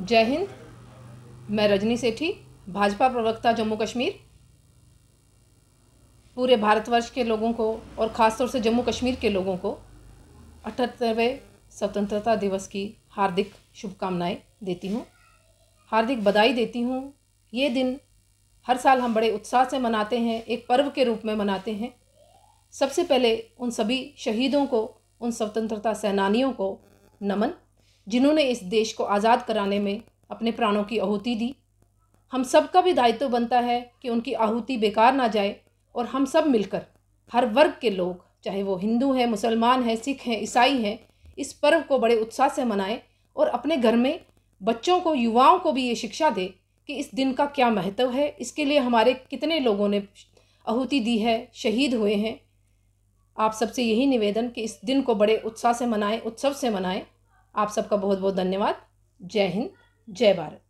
जय हिंद मैं रजनी सेठी भाजपा प्रवक्ता जम्मू कश्मीर पूरे भारतवर्ष के लोगों को और ख़ासतौर से जम्मू कश्मीर के लोगों को अठहत्तरवें स्वतंत्रता दिवस की हार्दिक शुभकामनाएं देती हूँ हार्दिक बधाई देती हूँ ये दिन हर साल हम बड़े उत्साह से मनाते हैं एक पर्व के रूप में मनाते हैं सबसे पहले उन सभी शहीदों को उन स्वतंत्रता सेनानियों को नमन जिन्होंने इस देश को आज़ाद कराने में अपने प्राणों की आहुति दी हम सब का भी दायित्व बनता है कि उनकी आहुति बेकार ना जाए और हम सब मिलकर हर वर्ग के लोग चाहे वो हिंदू हैं मुसलमान हैं सिख हैं ईसाई हैं इस पर्व को बड़े उत्साह से मनाएं और अपने घर में बच्चों को युवाओं को भी ये शिक्षा दे कि इस दिन का क्या महत्व है इसके लिए हमारे कितने लोगों ने आहुति दी है शहीद हुए हैं आप सबसे यही निवेदन कि इस दिन को बड़े उत्साह से मनाएं उत्सव से मनाएं आप सबका बहुत बहुत धन्यवाद जय हिंद जय भारत